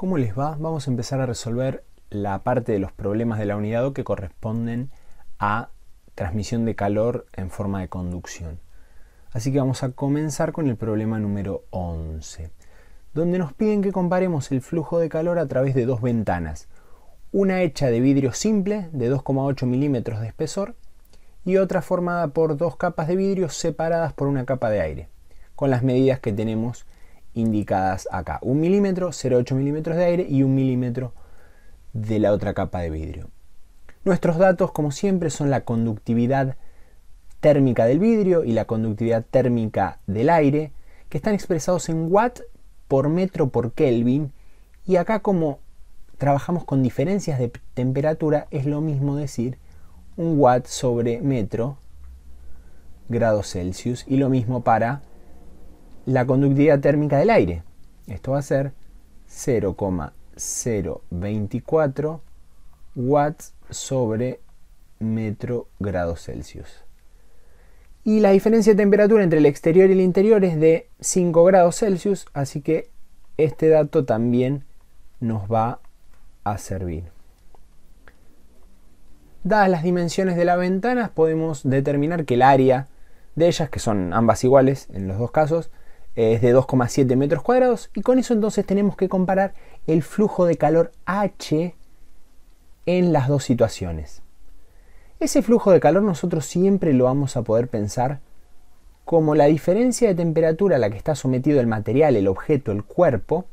¿Cómo les va? Vamos a empezar a resolver la parte de los problemas de la unidad que corresponden a transmisión de calor en forma de conducción. Así que vamos a comenzar con el problema número 11, donde nos piden que comparemos el flujo de calor a través de dos ventanas, una hecha de vidrio simple de 2,8 milímetros de espesor y otra formada por dos capas de vidrio separadas por una capa de aire, con las medidas que tenemos indicadas acá. un milímetro, 0,8 milímetros de aire y un milímetro de la otra capa de vidrio. Nuestros datos, como siempre, son la conductividad térmica del vidrio y la conductividad térmica del aire, que están expresados en watt por metro por Kelvin. Y acá como trabajamos con diferencias de temperatura, es lo mismo decir un watt sobre metro grados Celsius y lo mismo para la conductividad térmica del aire. Esto va a ser 0,024 watts sobre metro grado Celsius. Y la diferencia de temperatura entre el exterior y el interior es de 5 grados Celsius, así que este dato también nos va a servir. Dadas las dimensiones de las ventanas podemos determinar que el área de ellas, que son ambas iguales en los dos casos, eh, es de 2,7 metros cuadrados y con eso entonces tenemos que comparar el flujo de calor H en las dos situaciones. Ese flujo de calor nosotros siempre lo vamos a poder pensar como la diferencia de temperatura a la que está sometido el material, el objeto, el cuerpo,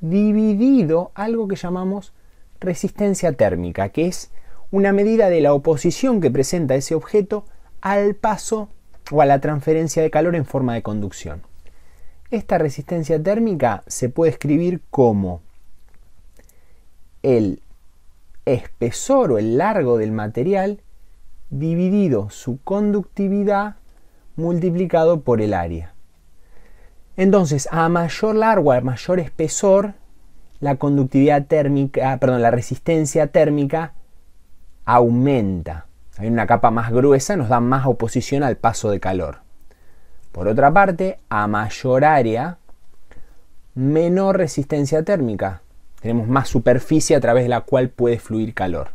dividido algo que llamamos resistencia térmica, que es una medida de la oposición que presenta ese objeto al paso o a la transferencia de calor en forma de conducción. Esta resistencia térmica se puede escribir como el espesor o el largo del material dividido su conductividad multiplicado por el área. Entonces, a mayor largo, a mayor espesor, la conductividad térmica, ah, perdón, la resistencia térmica aumenta. Hay una capa más gruesa, nos da más oposición al paso de calor. Por otra parte, a mayor área, menor resistencia térmica. Tenemos más superficie a través de la cual puede fluir calor.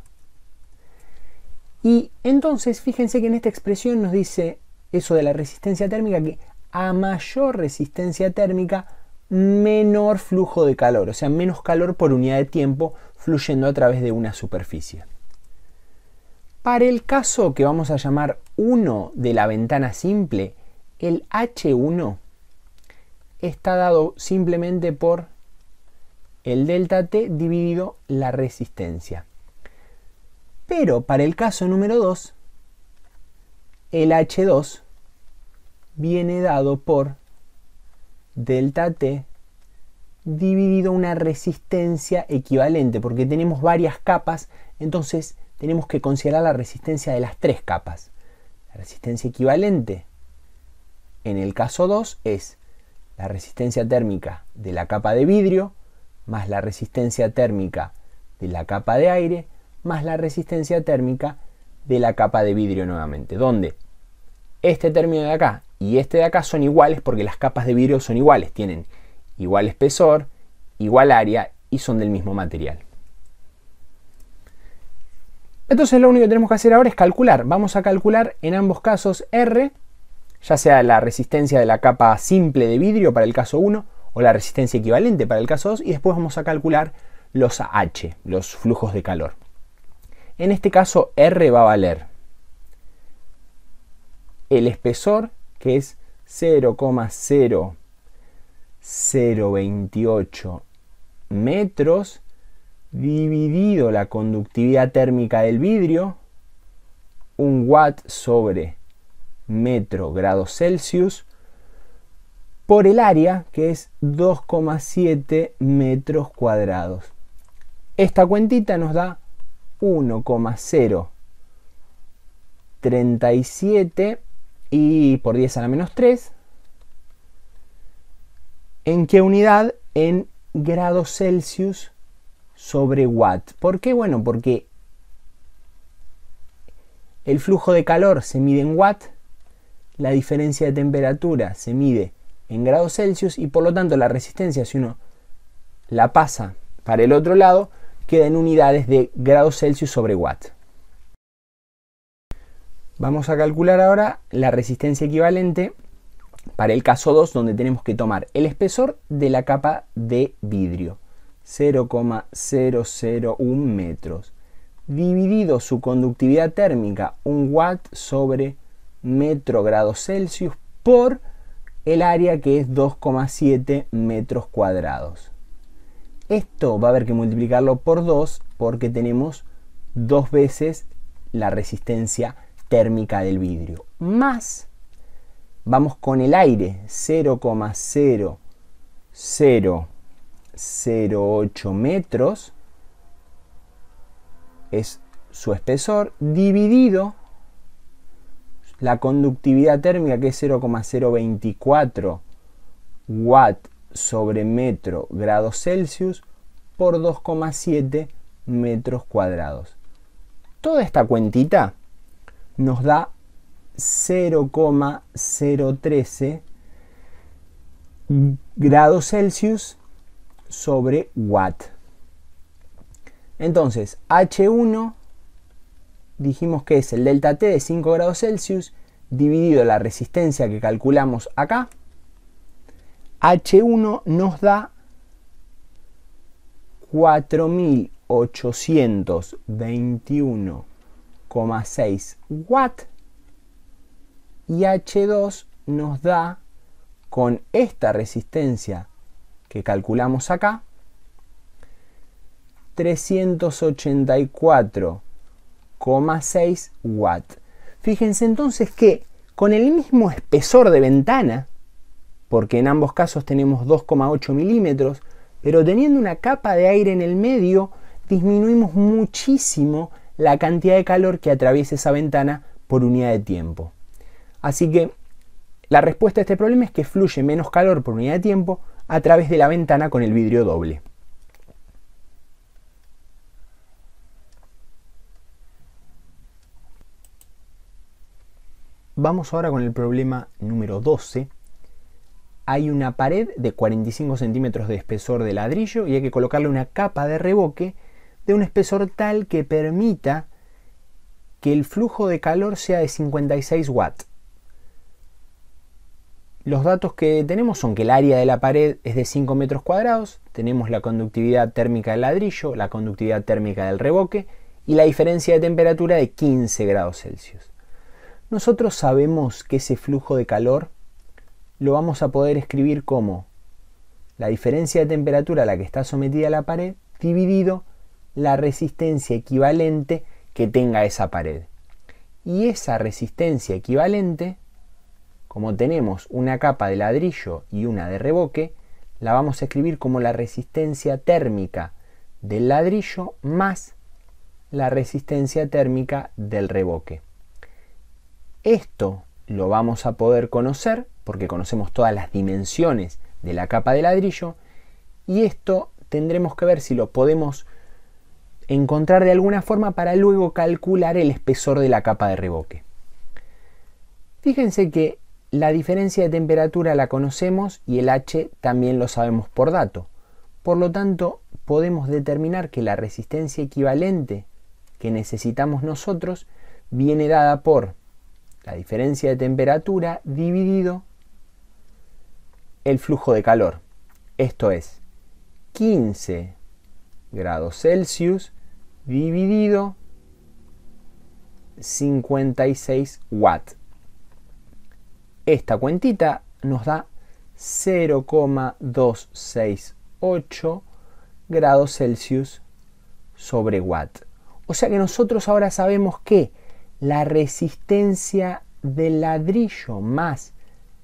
Y entonces, fíjense que en esta expresión nos dice eso de la resistencia térmica, que a mayor resistencia térmica, menor flujo de calor, o sea, menos calor por unidad de tiempo fluyendo a través de una superficie. Para el caso que vamos a llamar 1 de la ventana simple, el H1 está dado simplemente por el delta T dividido la resistencia. Pero para el caso número 2, el H2 viene dado por delta T dividido una resistencia equivalente, porque tenemos varias capas, entonces tenemos que considerar la resistencia de las tres capas. La resistencia equivalente en el caso 2 es la resistencia térmica de la capa de vidrio más la resistencia térmica de la capa de aire más la resistencia térmica de la capa de vidrio nuevamente, donde este término de acá y este de acá son iguales porque las capas de vidrio son iguales, tienen igual espesor, igual área y son del mismo material. Entonces lo único que tenemos que hacer ahora es calcular. Vamos a calcular en ambos casos R ya sea la resistencia de la capa simple de vidrio para el caso 1 o la resistencia equivalente para el caso 2 y después vamos a calcular los H, los flujos de calor. En este caso R va a valer el espesor que es 0,0028 metros dividido la conductividad térmica del vidrio, un watt sobre metro grados Celsius por el área que es 2,7 metros cuadrados. Esta cuentita nos da 1,037 y por 10 a la menos 3. ¿En qué unidad? En grados Celsius sobre Watt. ¿Por qué? Bueno, porque el flujo de calor se mide en Watt la diferencia de temperatura se mide en grados Celsius y por lo tanto la resistencia, si uno la pasa para el otro lado, queda en unidades de grados Celsius sobre Watt. Vamos a calcular ahora la resistencia equivalente para el caso 2, donde tenemos que tomar el espesor de la capa de vidrio, 0,001 metros, dividido su conductividad térmica, 1 watt sobre metro grados Celsius por el área que es 2,7 metros cuadrados. Esto va a haber que multiplicarlo por 2 porque tenemos dos veces la resistencia térmica del vidrio. Más, vamos con el aire, 0,0008 metros es su espesor, dividido la conductividad térmica, que es 0,024 watt sobre metro grados Celsius por 2,7 metros cuadrados. Toda esta cuentita nos da 0,013 grados Celsius sobre watt. Entonces, H1 dijimos que es el delta T de 5 grados Celsius dividido la resistencia que calculamos acá. H1 nos da 4821,6 watt y H2 nos da con esta resistencia que calculamos acá 384 6 watts. Fíjense entonces que con el mismo espesor de ventana, porque en ambos casos tenemos 2,8 milímetros, pero teniendo una capa de aire en el medio, disminuimos muchísimo la cantidad de calor que atraviesa esa ventana por unidad de tiempo. Así que la respuesta a este problema es que fluye menos calor por unidad de tiempo a través de la ventana con el vidrio doble. Vamos ahora con el problema número 12. Hay una pared de 45 centímetros de espesor de ladrillo y hay que colocarle una capa de reboque de un espesor tal que permita que el flujo de calor sea de 56 watts. Los datos que tenemos son que el área de la pared es de 5 metros cuadrados, tenemos la conductividad térmica del ladrillo, la conductividad térmica del reboque y la diferencia de temperatura de 15 grados Celsius. Nosotros sabemos que ese flujo de calor lo vamos a poder escribir como la diferencia de temperatura a la que está sometida la pared dividido la resistencia equivalente que tenga esa pared. Y esa resistencia equivalente, como tenemos una capa de ladrillo y una de reboque, la vamos a escribir como la resistencia térmica del ladrillo más la resistencia térmica del reboque. Esto lo vamos a poder conocer porque conocemos todas las dimensiones de la capa de ladrillo y esto tendremos que ver si lo podemos encontrar de alguna forma para luego calcular el espesor de la capa de revoque. Fíjense que la diferencia de temperatura la conocemos y el H también lo sabemos por dato. Por lo tanto, podemos determinar que la resistencia equivalente que necesitamos nosotros viene dada por la diferencia de temperatura dividido el flujo de calor. Esto es 15 grados Celsius dividido 56 watts. Esta cuentita nos da 0,268 grados Celsius sobre watt. O sea que nosotros ahora sabemos que la resistencia del ladrillo más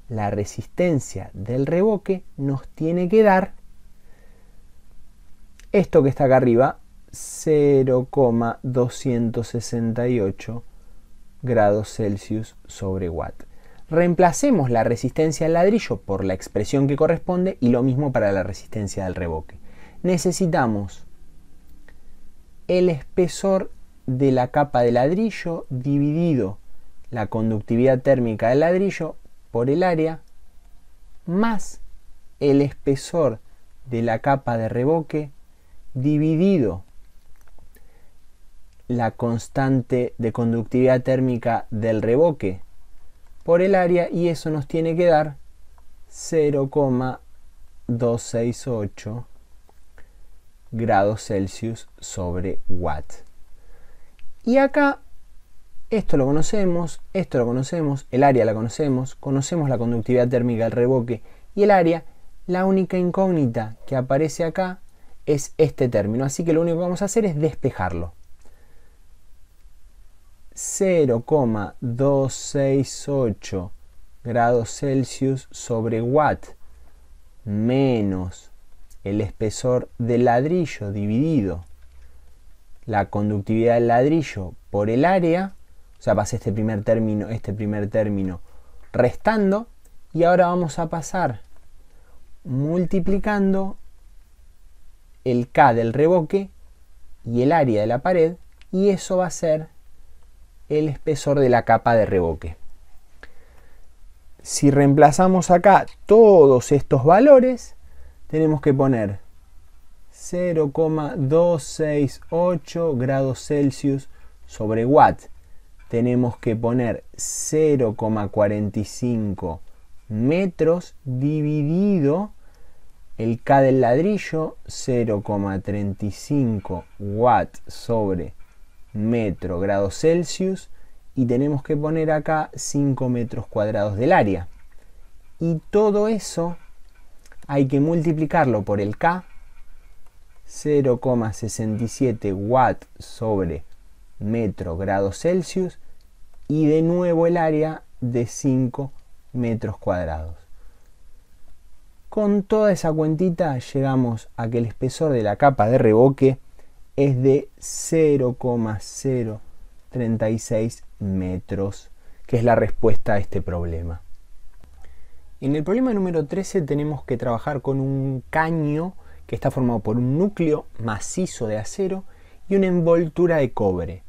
la resistencia del reboque nos tiene que dar esto que está acá arriba, 0,268 grados Celsius sobre Watt. Reemplacemos la resistencia al ladrillo por la expresión que corresponde y lo mismo para la resistencia del reboque. Necesitamos el espesor de la capa de ladrillo dividido la conductividad térmica del ladrillo por el área más el espesor de la capa de reboque dividido la constante de conductividad térmica del reboque por el área y eso nos tiene que dar 0,268 grados Celsius sobre Watt. Y acá, esto lo conocemos, esto lo conocemos, el área la conocemos, conocemos la conductividad térmica del reboque y el área, la única incógnita que aparece acá es este término. Así que lo único que vamos a hacer es despejarlo. 0,268 grados Celsius sobre Watt menos el espesor del ladrillo dividido la conductividad del ladrillo por el área, o sea, pasé este primer término, este primer término restando, y ahora vamos a pasar multiplicando el K del reboque y el área de la pared, y eso va a ser el espesor de la capa de reboque. Si reemplazamos acá todos estos valores, tenemos que poner 0,268 grados Celsius sobre Watt. Tenemos que poner 0,45 metros dividido el K del ladrillo 0,35 Watt sobre metro grados Celsius y tenemos que poner acá 5 metros cuadrados del área. Y todo eso hay que multiplicarlo por el K 0,67 watts sobre metro grados Celsius y de nuevo el área de 5 metros cuadrados. Con toda esa cuentita llegamos a que el espesor de la capa de reboque es de 0,036 metros, que es la respuesta a este problema. En el problema número 13 tenemos que trabajar con un caño que está formado por un núcleo macizo de acero y una envoltura de cobre.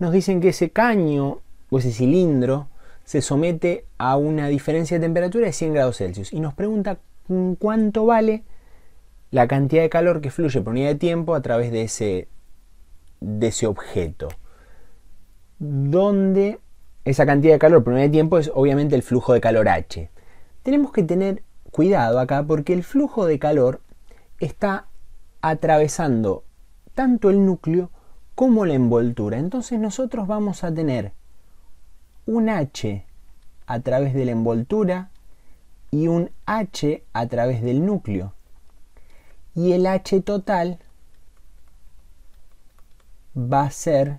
Nos dicen que ese caño o ese cilindro se somete a una diferencia de temperatura de 100 grados Celsius y nos pregunta cuánto vale la cantidad de calor que fluye por unidad de tiempo a través de ese, de ese objeto. Donde esa cantidad de calor por unidad de tiempo es obviamente el flujo de calor H. Tenemos que tener cuidado acá porque el flujo de calor está atravesando tanto el núcleo como la envoltura. Entonces nosotros vamos a tener un H a través de la envoltura y un H a través del núcleo. Y el H total va a ser,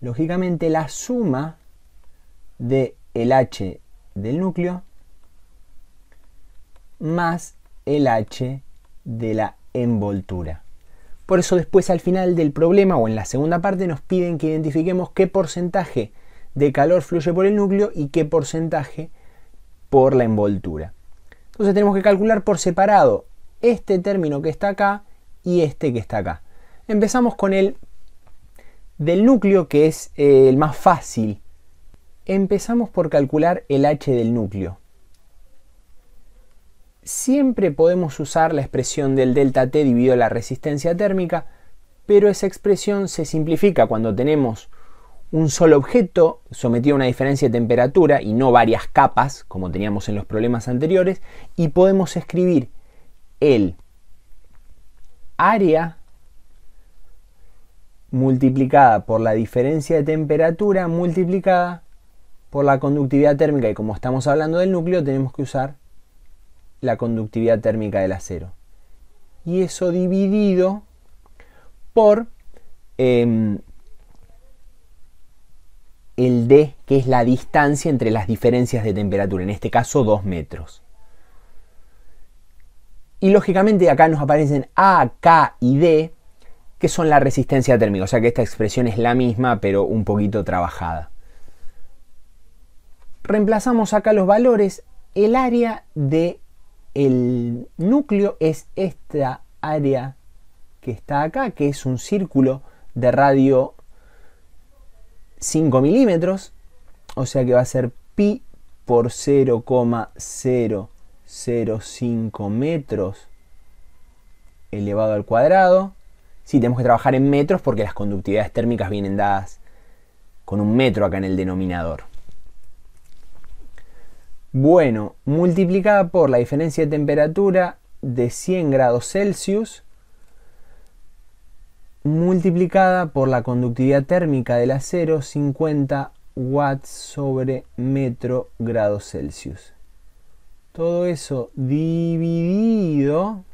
lógicamente, la suma de el H del núcleo más el H de la envoltura. Por eso después al final del problema o en la segunda parte nos piden que identifiquemos qué porcentaje de calor fluye por el núcleo y qué porcentaje por la envoltura. Entonces tenemos que calcular por separado este término que está acá y este que está acá. Empezamos con el del núcleo que es eh, el más fácil. Empezamos por calcular el H del núcleo. Siempre podemos usar la expresión del delta T dividido la resistencia térmica, pero esa expresión se simplifica cuando tenemos un solo objeto sometido a una diferencia de temperatura y no varias capas, como teníamos en los problemas anteriores, y podemos escribir el área multiplicada por la diferencia de temperatura multiplicada por la conductividad térmica y como estamos hablando del núcleo tenemos que usar la conductividad térmica del acero. Y eso dividido por em, el D, que es la distancia entre las diferencias de temperatura, en este caso 2 metros. Y lógicamente acá nos aparecen A, K y D, que son la resistencia térmica, o sea que esta expresión es la misma, pero un poquito trabajada. Reemplazamos acá los valores, el área de el núcleo es esta área que está acá, que es un círculo de radio 5 milímetros, o sea que va a ser pi por 0,005 metros elevado al cuadrado. Sí, tenemos que trabajar en metros porque las conductividades térmicas vienen dadas con un metro acá en el denominador. Bueno, multiplicada por la diferencia de temperatura de 100 grados Celsius, multiplicada por la conductividad térmica del acero 50 watts sobre metro grados Celsius. Todo eso dividido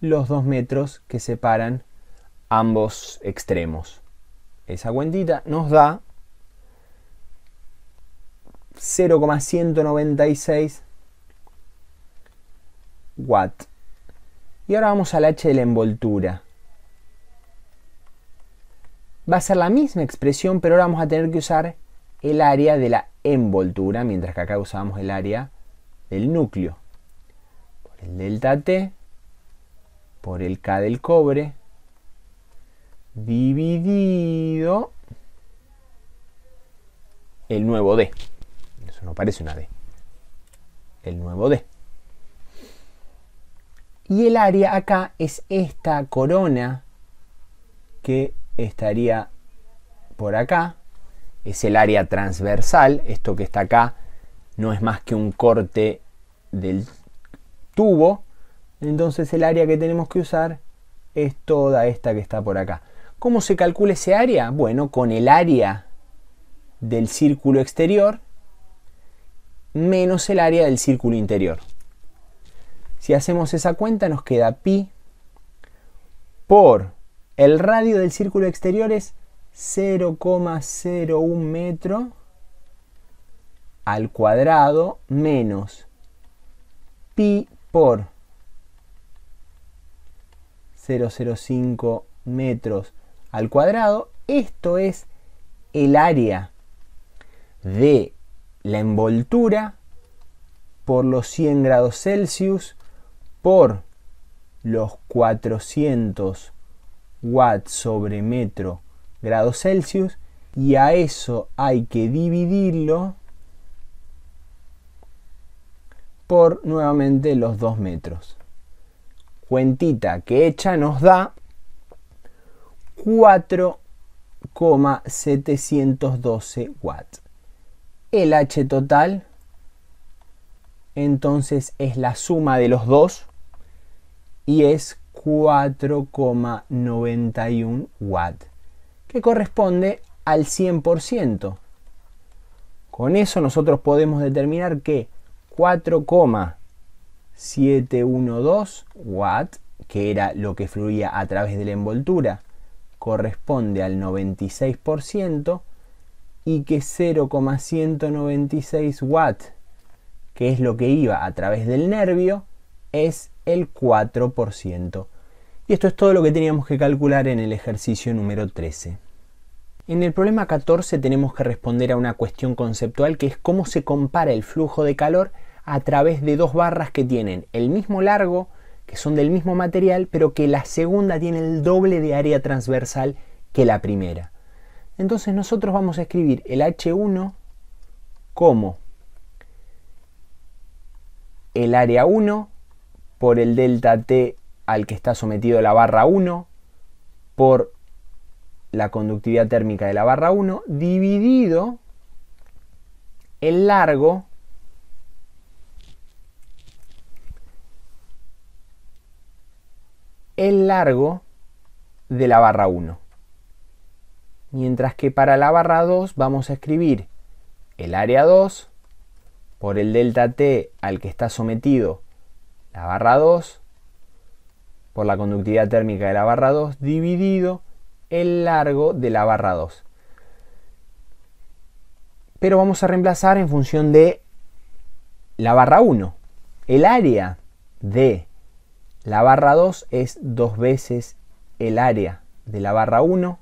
los dos metros que separan ambos extremos. Esa cuentita nos da 0,196 watt. Y ahora vamos al H de la envoltura. Va a ser la misma expresión, pero ahora vamos a tener que usar el área de la envoltura, mientras que acá usábamos el área del núcleo. Por el delta T, por el K del cobre, dividido el nuevo D no parece una D. El nuevo D. Y el área acá es esta corona que estaría por acá. Es el área transversal. Esto que está acá no es más que un corte del tubo. Entonces el área que tenemos que usar es toda esta que está por acá. ¿Cómo se calcula ese área? Bueno, con el área del círculo exterior menos el área del círculo interior. Si hacemos esa cuenta nos queda pi por el radio del círculo exterior es 0,01 metro al cuadrado menos pi por 0,05 metros al cuadrado. Esto es el área de la envoltura por los 100 grados Celsius por los 400 watts sobre metro grados Celsius y a eso hay que dividirlo por nuevamente los 2 metros. Cuentita que hecha nos da 4,712 watts el H total entonces es la suma de los dos y es 4,91 watt, que corresponde al 100%. Con eso nosotros podemos determinar que 4,712 watt, que era lo que fluía a través de la envoltura, corresponde al 96% y que 0,196 watts, que es lo que iba a través del nervio, es el 4%. Y esto es todo lo que teníamos que calcular en el ejercicio número 13. En el problema 14 tenemos que responder a una cuestión conceptual que es cómo se compara el flujo de calor a través de dos barras que tienen el mismo largo, que son del mismo material, pero que la segunda tiene el doble de área transversal que la primera. Entonces nosotros vamos a escribir el H1 como el área 1 por el delta T al que está sometido la barra 1 por la conductividad térmica de la barra 1 dividido el largo el largo de la barra 1. Mientras que para la barra 2 vamos a escribir el área 2 por el delta t al que está sometido la barra 2 por la conductividad térmica de la barra 2 dividido el largo de la barra 2. Pero vamos a reemplazar en función de la barra 1. El área de la barra 2 es dos veces el área de la barra 1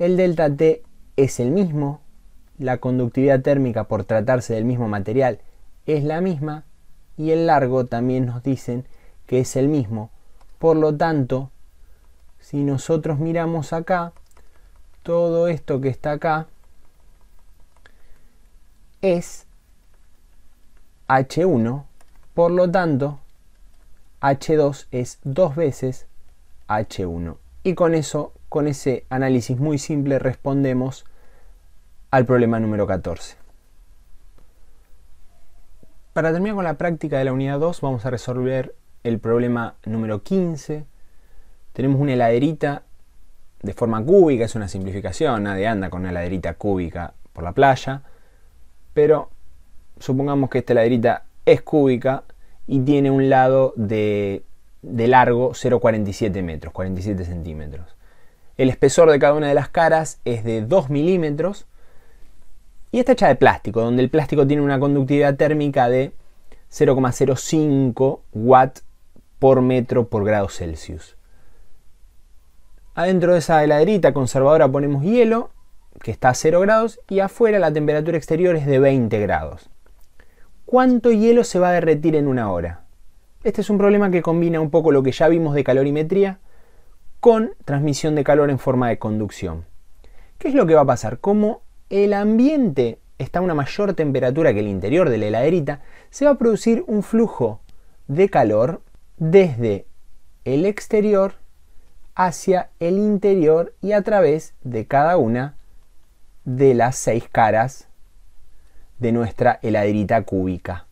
el delta T es el mismo, la conductividad térmica por tratarse del mismo material es la misma y el largo también nos dicen que es el mismo. Por lo tanto, si nosotros miramos acá, todo esto que está acá es H1, por lo tanto, H2 es dos veces H1. Y con eso con ese análisis muy simple respondemos al problema número 14. Para terminar con la práctica de la unidad 2 vamos a resolver el problema número 15. Tenemos una heladerita de forma cúbica, es una simplificación, nadie anda con una heladerita cúbica por la playa, pero supongamos que esta heladerita es cúbica y tiene un lado de, de largo 0,47 metros, 47 centímetros. El espesor de cada una de las caras es de 2 milímetros. Y está hecha de plástico, donde el plástico tiene una conductividad térmica de 0,05 watt por metro por grado Celsius. Adentro de esa heladerita conservadora ponemos hielo, que está a 0 grados, y afuera la temperatura exterior es de 20 grados. ¿Cuánto hielo se va a derretir en una hora? Este es un problema que combina un poco lo que ya vimos de calorimetría con transmisión de calor en forma de conducción. ¿Qué es lo que va a pasar? Como el ambiente está a una mayor temperatura que el interior de la heladerita, se va a producir un flujo de calor desde el exterior hacia el interior y a través de cada una de las seis caras de nuestra heladerita cúbica.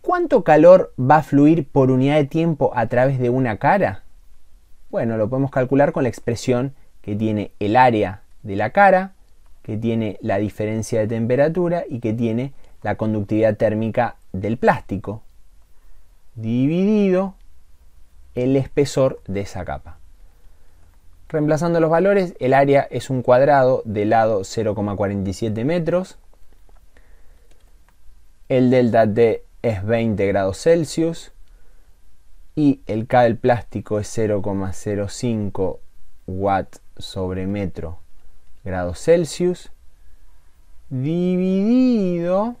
¿Cuánto calor va a fluir por unidad de tiempo a través de una cara? Bueno, lo podemos calcular con la expresión que tiene el área de la cara, que tiene la diferencia de temperatura y que tiene la conductividad térmica del plástico, dividido el espesor de esa capa. Reemplazando los valores, el área es un cuadrado de lado 0,47 metros. El delta T es 20 grados Celsius y el K del plástico es 0,05 watt sobre metro grados Celsius dividido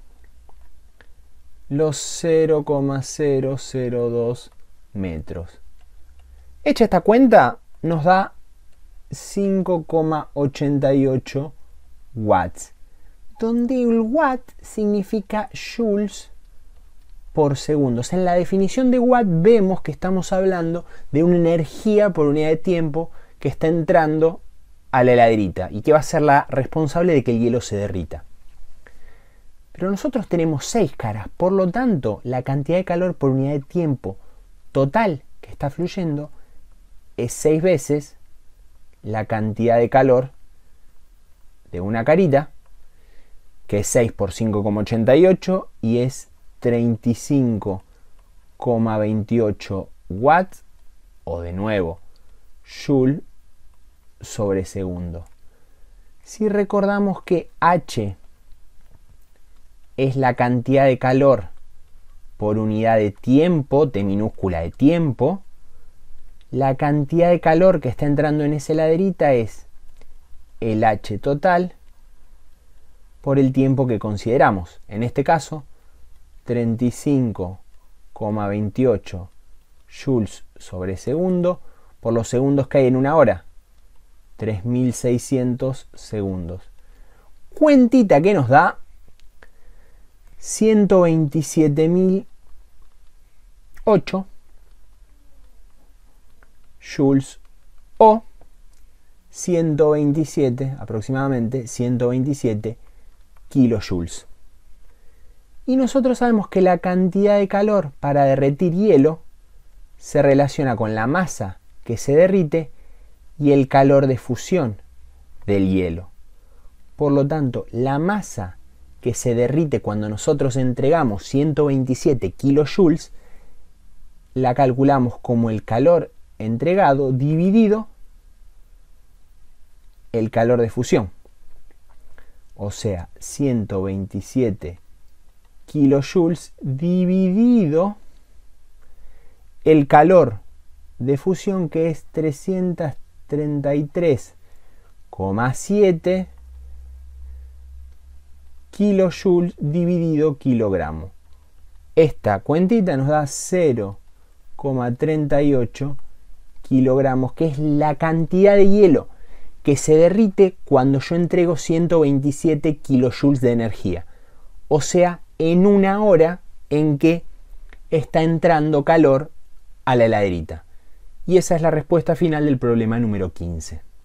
los 0,002 metros. Hecha esta cuenta nos da 5,88 watts, donde el watt significa joules por segundos. En la definición de Watt vemos que estamos hablando de una energía por unidad de tiempo que está entrando a la heladerita y que va a ser la responsable de que el hielo se derrita. Pero nosotros tenemos seis caras, por lo tanto la cantidad de calor por unidad de tiempo total que está fluyendo es seis veces la cantidad de calor de una carita, que es 6 por 5,88 y es 35,28 watts o de nuevo joule sobre segundo. Si recordamos que H es la cantidad de calor por unidad de tiempo, T minúscula de tiempo, la cantidad de calor que está entrando en esa laderita es el H total por el tiempo que consideramos. En este caso, 35,28 joules sobre segundo por los segundos que hay en una hora. 3.600 segundos. Cuentita que nos da 127.008 joules o 127, aproximadamente 127 kilojoules. Y nosotros sabemos que la cantidad de calor para derretir hielo se relaciona con la masa que se derrite y el calor de fusión del hielo. Por lo tanto, la masa que se derrite cuando nosotros entregamos 127 kilojoules, la calculamos como el calor entregado dividido el calor de fusión. O sea, 127 kilojoules dividido el calor de fusión que es 333,7 kilojoules dividido kilogramo. Esta cuentita nos da 0,38 kilogramos, que es la cantidad de hielo que se derrite cuando yo entrego 127 kilojoules de energía. O sea, en una hora en que está entrando calor a la heladerita. Y esa es la respuesta final del problema número 15.